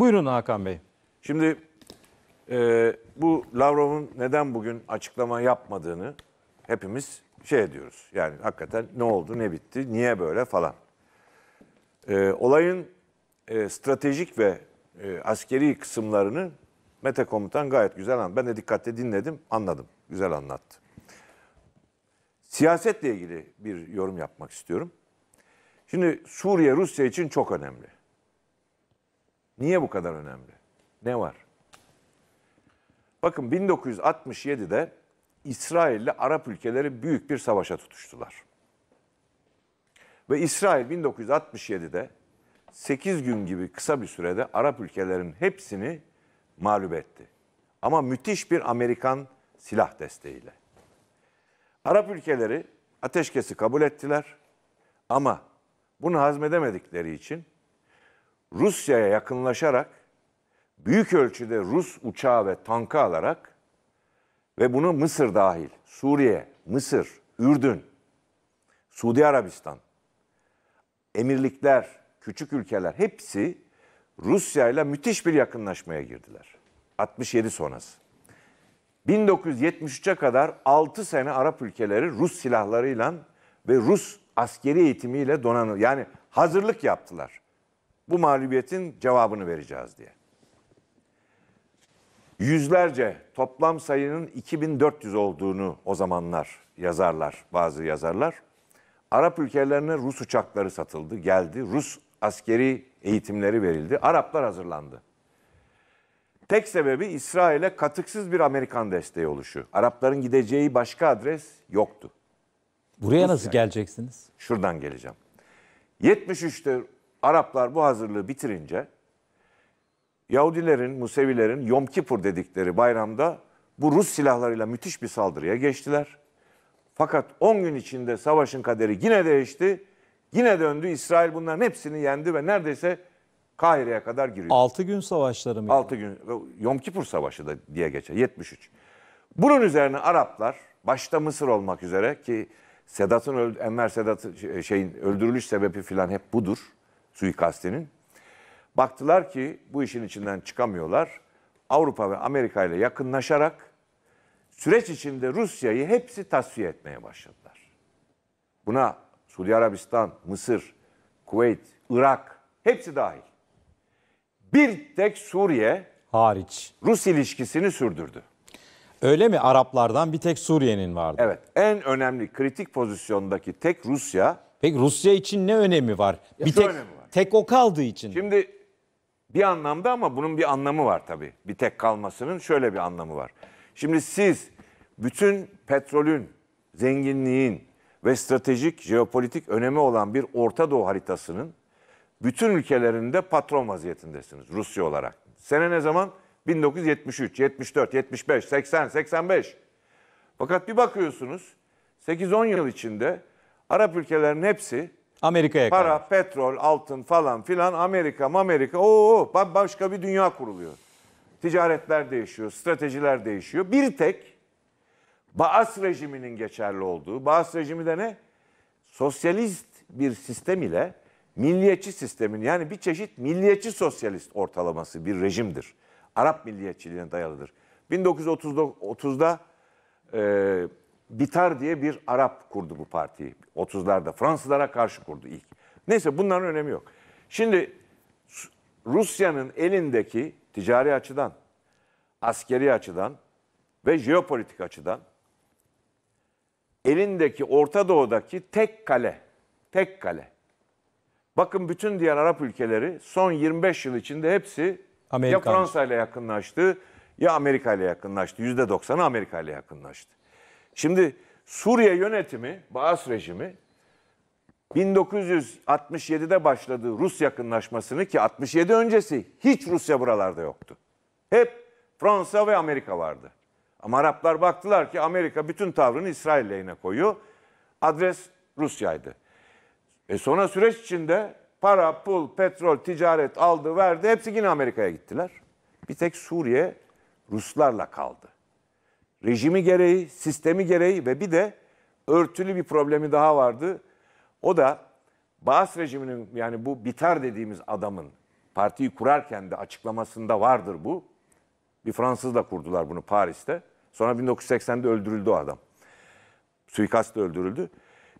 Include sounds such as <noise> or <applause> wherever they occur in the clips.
Buyurun Hakan Bey. Şimdi e, bu Lavrov'un neden bugün açıklama yapmadığını hepimiz şey ediyoruz. Yani hakikaten ne oldu, ne bitti, niye böyle falan. E, olayın e, stratejik ve e, askeri kısımlarını Mete Komutan gayet güzel anlattı. Ben de dikkatle dinledim, anladım. Güzel anlattı. Siyasetle ilgili bir yorum yapmak istiyorum. Şimdi Suriye Rusya için çok önemli. Niye bu kadar önemli? Ne var? Bakın 1967'de İsrail ile Arap ülkeleri büyük bir savaşa tutuştular. Ve İsrail 1967'de 8 gün gibi kısa bir sürede Arap ülkelerinin hepsini mağlup etti. Ama müthiş bir Amerikan silah desteğiyle. Arap ülkeleri ateşkesi kabul ettiler ama bunu hazmedemedikleri için Rusya'ya yakınlaşarak büyük ölçüde Rus uçağı ve tankı alarak ve bunu Mısır dahil, Suriye, Mısır, Ürdün, Suudi Arabistan, emirlikler, küçük ülkeler hepsi Rusya ile müthiş bir yakınlaşmaya girdiler. 67 sonrası. 1973'e kadar 6 sene Arap ülkeleri Rus silahlarıyla ve Rus askeri eğitimiyle donanı yani hazırlık yaptılar bu mağlubiyetin cevabını vereceğiz diye. Yüzlerce toplam sayının 2400 olduğunu o zamanlar yazarlar, bazı yazarlar. Arap ülkelerine Rus uçakları satıldı, geldi. Rus askeri eğitimleri verildi. Araplar hazırlandı. Tek sebebi İsrail'e katıksız bir Amerikan desteği oluşu. Arapların gideceği başka adres yoktu. Buraya Rusya. nasıl geleceksiniz? Şuradan geleceğim. 73'te Araplar bu hazırlığı bitirince Yahudilerin, Musevilerin Yom Kipur dedikleri bayramda bu Rus silahlarıyla müthiş bir saldırıya geçtiler. Fakat 10 gün içinde savaşın kaderi yine değişti. Yine döndü. İsrail bunların hepsini yendi ve neredeyse Kahire'ye kadar giriyor. 6 gün savaşları mı? 6 gün. Yom Kipur Savaşı da diye geçer. 73. Bunun üzerine Araplar başta Mısır olmak üzere ki Sedat'ın Enver Sedat şey, şeyin öldürülüş sebebi filan hep budur suikastinin. Baktılar ki bu işin içinden çıkamıyorlar. Avrupa ve Amerika ile yakınlaşarak süreç içinde Rusya'yı hepsi tasfiye etmeye başladılar. Buna Suudi Arabistan, Mısır, Kuveyt, Irak hepsi dahil. Bir tek Suriye hariç Rus ilişkisini sürdürdü. Öyle mi? Araplardan bir tek Suriye'nin vardı. Evet. En önemli kritik pozisyondaki tek Rusya. Peki Rusya için ne önemi var? Ya bir tek önemi var. Tek o kaldığı için. Şimdi bir anlamda ama bunun bir anlamı var tabii. Bir tek kalmasının şöyle bir anlamı var. Şimdi siz bütün petrolün, zenginliğin ve stratejik jeopolitik önemi olan bir Orta Doğu haritasının bütün ülkelerinde patron vaziyetindesiniz Rusya olarak. Sene ne zaman? 1973, 74, 75, 80, 85. Fakat bir bakıyorsunuz 8-10 yıl içinde Arap ülkelerinin hepsi Amerika'ya Para, kadar. petrol, altın falan filan Amerika, Amerika. Oo, başka bir dünya kuruluyor. Ticaretler değişiyor, stratejiler değişiyor. Bir tek Baas rejiminin geçerli olduğu. Baas rejimi de ne? Sosyalist bir sistem ile milliyetçi sistemin yani bir çeşit milliyetçi sosyalist ortalaması bir rejimdir. Arap milliyetçiliğine dayalıdır. 1930'da 30'da e, Bitar diye bir Arap kurdu bu partiyi. 30'larda Fransızlara karşı kurdu ilk. Neyse bunların önemi yok. Şimdi Rusya'nın elindeki ticari açıdan, askeri açıdan ve jeopolitik açıdan elindeki Orta Doğu'daki tek kale, tek kale. Bakın bütün diğer Arap ülkeleri son 25 yıl içinde hepsi Amerikan. ya Fransa ile yakınlaştı ya Amerika ile yakınlaştı. %90'ı Amerika ile yakınlaştı. Şimdi Suriye yönetimi, Baas rejimi 1967'de başladığı Rus yakınlaşmasını ki 67 öncesi hiç Rusya buralarda yoktu. Hep Fransa ve Amerika vardı. Ama Araplar baktılar ki Amerika bütün tavrını İsrail lehine koyuyor. Adres Rusya'ydı. E sonra süreç içinde para, pul, petrol, ticaret aldı, verdi. Hepsi yine Amerika'ya gittiler. Bir tek Suriye Ruslarla kaldı rejimi gereği, sistemi gereği ve bir de örtülü bir problemi daha vardı. O da Baas rejiminin yani bu biter dediğimiz adamın partiyi kurarken de açıklamasında vardır bu. Bir Fransız da kurdular bunu Paris'te. Sonra 1980'de öldürüldü o adam. Suikastla öldürüldü.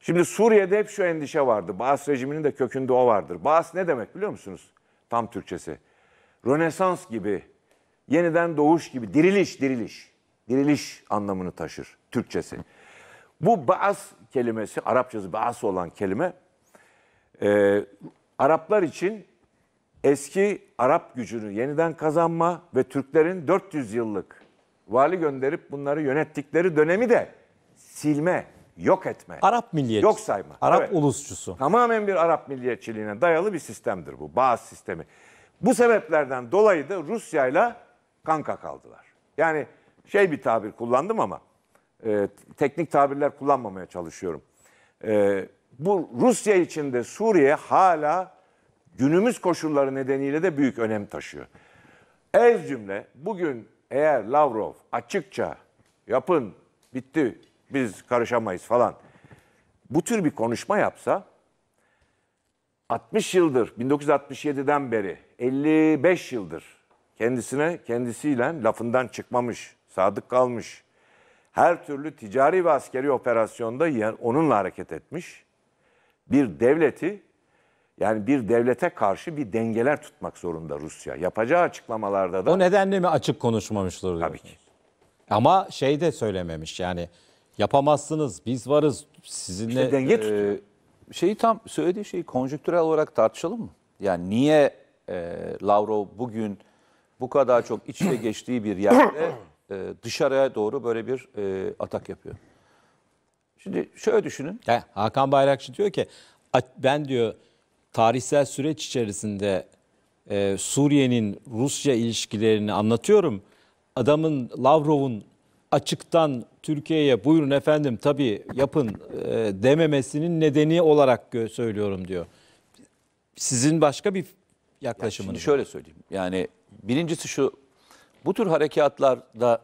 Şimdi Suriye'de hep şu endişe vardı. Baas rejiminin de kökünde o vardır. Baas ne demek biliyor musunuz? Tam Türkçesi. Rönesans gibi, yeniden doğuş gibi, diriliş, diriliş diriliş anlamını taşır Türkçesi. Bu baas kelimesi, Arapçası baas olan kelime e, Araplar için eski Arap gücünü yeniden kazanma ve Türklerin 400 yıllık vali gönderip bunları yönettikleri dönemi de silme, yok etme. Arap milliyetçi. Yok sayma. Arap evet. ulusçusu. Tamamen bir Arap milliyetçiliğine dayalı bir sistemdir bu. baas sistemi. Bu sebeplerden dolayı da Rusya ile kanka kaldılar. Yani şey bir tabir kullandım ama e, teknik tabirler kullanmamaya çalışıyorum. E, bu Rusya içinde Suriye hala günümüz koşulları nedeniyle de büyük önem taşıyor. Ez cümle bugün eğer Lavrov açıkça yapın bitti biz karışamayız falan bu tür bir konuşma yapsa 60 yıldır 1967'den beri 55 yıldır kendisine kendisiyle lafından çıkmamış sadık kalmış. Her türlü ticari ve askeri operasyonda yani onunla hareket etmiş. Bir devleti yani bir devlete karşı bir dengeler tutmak zorunda Rusya. Yapacağı açıklamalarda da... O nedenle mi açık konuşmamışlar? Tabii ki. Ama şey de söylememiş yani yapamazsınız biz varız sizinle... İşte denge e, tutuyor. E, şeyi tam söylediği şeyi konjüktürel olarak tartışalım mı? Yani niye e, Lavrov bugün bu kadar çok içe geçtiği bir yerde <coughs> e, dışarıya doğru böyle bir e, atak yapıyor. Şimdi şöyle düşünün. He, Hakan Bayrakçı diyor ki ben diyor tarihsel süreç içerisinde e, Suriye'nin Rusya ilişkilerini anlatıyorum. Adamın Lavrov'un açıktan Türkiye'ye buyurun efendim tabii yapın e, dememesinin nedeni olarak söylüyorum diyor. Sizin başka bir yaklaşımınız. Ya şimdi şöyle söyleyeyim. Yani birincisi şu bu tür harekatlarda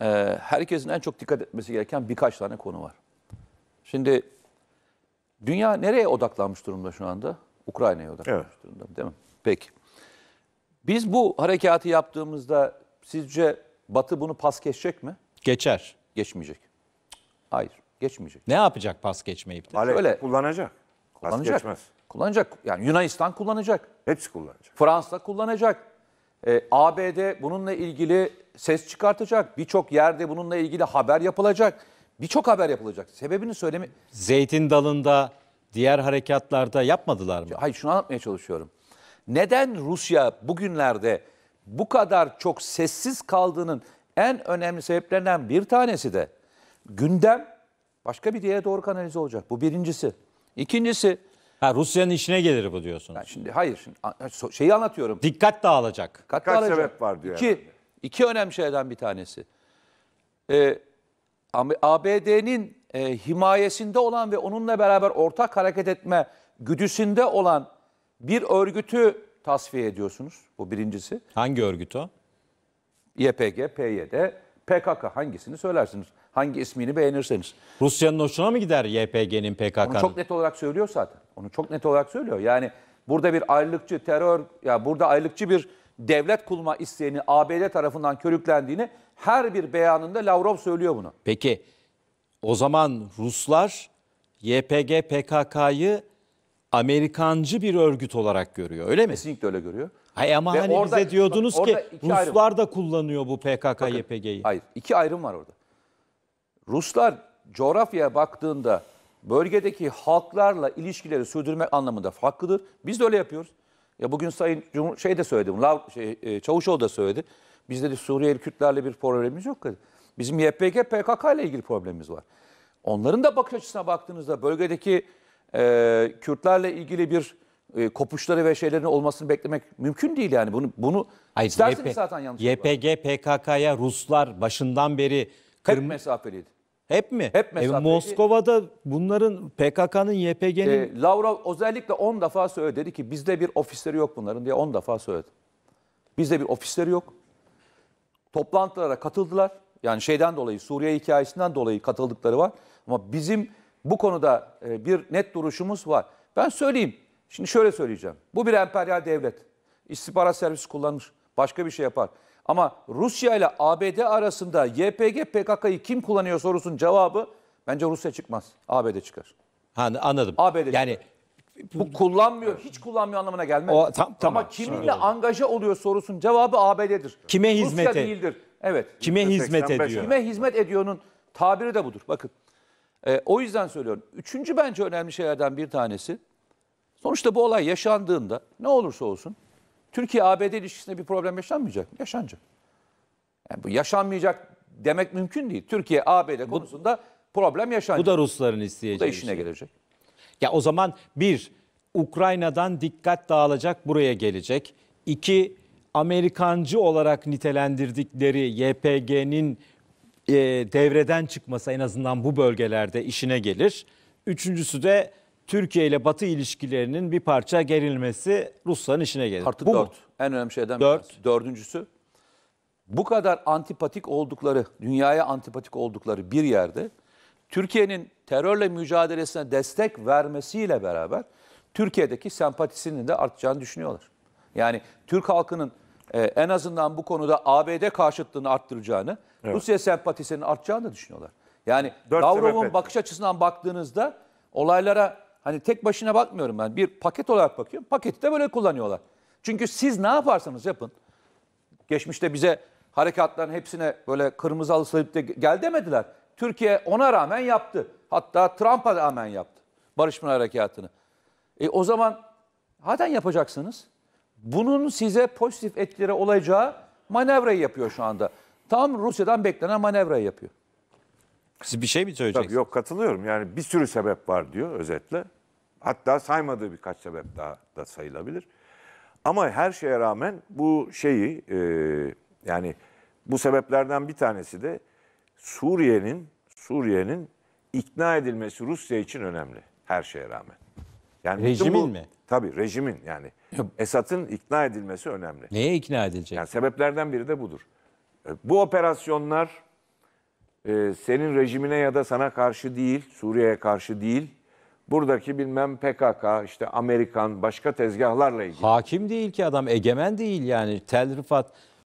e, herkesin en çok dikkat etmesi gereken birkaç tane konu var. Şimdi dünya nereye odaklanmış durumda şu anda? Ukrayna'ya odaklanmış evet. durumda değil mi? Peki. Biz bu harekatı yaptığımızda sizce Batı bunu pas geçecek mi? Geçer. Geçmeyecek. Hayır, geçmeyecek. Ne yapacak pas geçmeyip de? Öyle. kullanacak. Pas geçmez. Kullanacak. Yani Yunanistan kullanacak. Hepsi kullanacak. Fransa kullanacak. E, ABD bununla ilgili ses çıkartacak. Birçok yerde bununla ilgili haber yapılacak. Birçok haber yapılacak. Sebebini söyleme... Zeytin dalında, diğer harekatlarda yapmadılar mı? Hayır şunu anlatmaya çalışıyorum. Neden Rusya bugünlerde bu kadar çok sessiz kaldığının en önemli sebeplerinden bir tanesi de gündem başka bir diye doğru kanalize olacak. Bu birincisi. İkincisi Ha, Rusya'nın işine gelir bu diyorsunuz. Yani şimdi hayır şimdi şeyi anlatıyorum. Dikkat dağılacak. Dikkat Kaç alacak. sebep var diyor İki, herhalde. iki önemli şeyden bir tanesi. Ee, ABD'nin e, himayesinde olan ve onunla beraber ortak hareket etme güdüsünde olan bir örgütü tasfiye ediyorsunuz. Bu birincisi. Hangi örgüt o? YPG, PYD, PKK hangisini söylersiniz? Hangi ismini beğenirseniz. Rusya'nın hoşuna mı gider YPG'nin PKK'nın? Onu çok net olarak söylüyor zaten. Onu çok net olarak söylüyor. Yani burada bir aylıkçı terör, ya burada aylıkçı bir devlet kurma isteğini ABD tarafından körüklendiğini her bir beyanında Lavrov söylüyor bunu. Peki o zaman Ruslar YPG PKK'yı Amerikancı bir örgüt olarak görüyor öyle mi? Kesinlikle öyle görüyor. Hay ama Ve hani orada, bize diyordunuz bak, ki Ruslar ayrım. da kullanıyor bu PKK, YPG'yi. Hayır iki ayrım var orada. Ruslar coğrafyaya baktığında bölgedeki halklarla ilişkileri sürdürmek anlamında farklıdır. Biz de öyle yapıyoruz. Ya bugün Sayın Cumhur şey de söyledi, Lav şey, e, Çavuşoğlu da söyledi. Bizde de Suriyeli Kürtlerle bir problemimiz yok. Bizim YPG PKK ile ilgili problemimiz var. Onların da bakış açısına baktığınızda bölgedeki e, Kürtlerle ilgili bir e, kopuşları ve şeylerin olmasını beklemek mümkün değil yani. Bunu bunu Hayır, isterseniz YP, zaten yanlış. YPG PKK'ya Ruslar başından beri kırm- hep mesafeliydi. Hep mi? Hep e, mesela. E, Moskova'da bunların PKK'nın, YPG'nin... E, Lavrov özellikle 10 defa söyledi. Dedi ki bizde bir ofisleri yok bunların diye 10 defa söyledi. Bizde bir ofisleri yok. Toplantılara katıldılar. Yani şeyden dolayı, Suriye hikayesinden dolayı katıldıkları var. Ama bizim bu konuda e, bir net duruşumuz var. Ben söyleyeyim. Şimdi şöyle söyleyeceğim. Bu bir emperyal devlet. İstihbarat servisi kullanmış. Başka bir şey yapar. Ama Rusya ile ABD arasında YPG PKK'yı kim kullanıyor sorusunun cevabı bence Rusya çıkmaz. ABD çıkar. Ha, anladım. ABD yani Bu kullanmıyor, hiç kullanmıyor anlamına gelmez. O, tam, tamam. Ama kiminle Doğru. angaja oluyor sorusunun cevabı ABD'dir. Kime Rusya hizmet Rusya değildir. Evet. Kime hizmet ediyor? Kime hizmet ediyorun tabiri de budur. Bakın. E, o yüzden söylüyorum. Üçüncü bence önemli şeylerden bir tanesi. Sonuçta bu olay yaşandığında ne olursa olsun Türkiye-ABD ilişkisinde bir problem yaşanmayacak mı? Yaşanacak. Yani bu yaşanmayacak demek mümkün değil. Türkiye-ABD konusunda problem yaşanacak. Bu da Rusların isteyeceği. Bu da işine şey. gelecek. Ya o zaman bir, Ukrayna'dan dikkat dağılacak buraya gelecek. İki, Amerikancı olarak nitelendirdikleri YPG'nin e, devreden çıkması en azından bu bölgelerde işine gelir. Üçüncüsü de Türkiye ile Batı ilişkilerinin bir parça gerilmesi Rusların işine gelir. Artı Bu dört. Mu? En önemli şeyden dört. Biraz. Dördüncüsü bu kadar antipatik oldukları, dünyaya antipatik oldukları bir yerde Türkiye'nin terörle mücadelesine destek vermesiyle beraber Türkiye'deki sempatisinin de artacağını düşünüyorlar. Yani Türk halkının e, en azından bu konuda ABD karşıtlığını arttıracağını, evet. Rusya sempatisinin artacağını da düşünüyorlar. Yani Lavrov'un bakış açısından baktığınızda olaylara Hani tek başına bakmıyorum ben. Bir paket olarak bakıyorum. Paketi de böyle kullanıyorlar. Çünkü siz ne yaparsanız yapın. Geçmişte bize harekatların hepsine böyle kırmızı halı sarıp de gel demediler. Türkiye ona rağmen yaptı. Hatta Trump'a rağmen yaptı. Barış Harekatı'nı. E o zaman zaten yapacaksınız. Bunun size pozitif etkileri olacağı manevrayı yapıyor şu anda. Tam Rusya'dan beklenen manevrayı yapıyor. Siz bir şey mi söyleyeceksiniz? Tabii yok katılıyorum. Yani bir sürü sebep var diyor özetle. Hatta saymadığı birkaç sebep daha da sayılabilir. Ama her şeye rağmen bu şeyi e, yani bu sebeplerden bir tanesi de Suriye'nin Suriye'nin ikna edilmesi Rusya için önemli her şeye rağmen. Yani rejimin bu, mi? Tabii rejimin yani. Esat'ın ikna edilmesi önemli. Neye ikna edilecek? Yani sebeplerden biri de budur. E, bu operasyonlar ee, senin rejimine ya da sana karşı değil, Suriye'ye karşı değil, buradaki bilmem PKK, işte Amerikan, başka tezgahlarla ilgili. Hakim değil ki adam, egemen değil yani. Tel Rıfat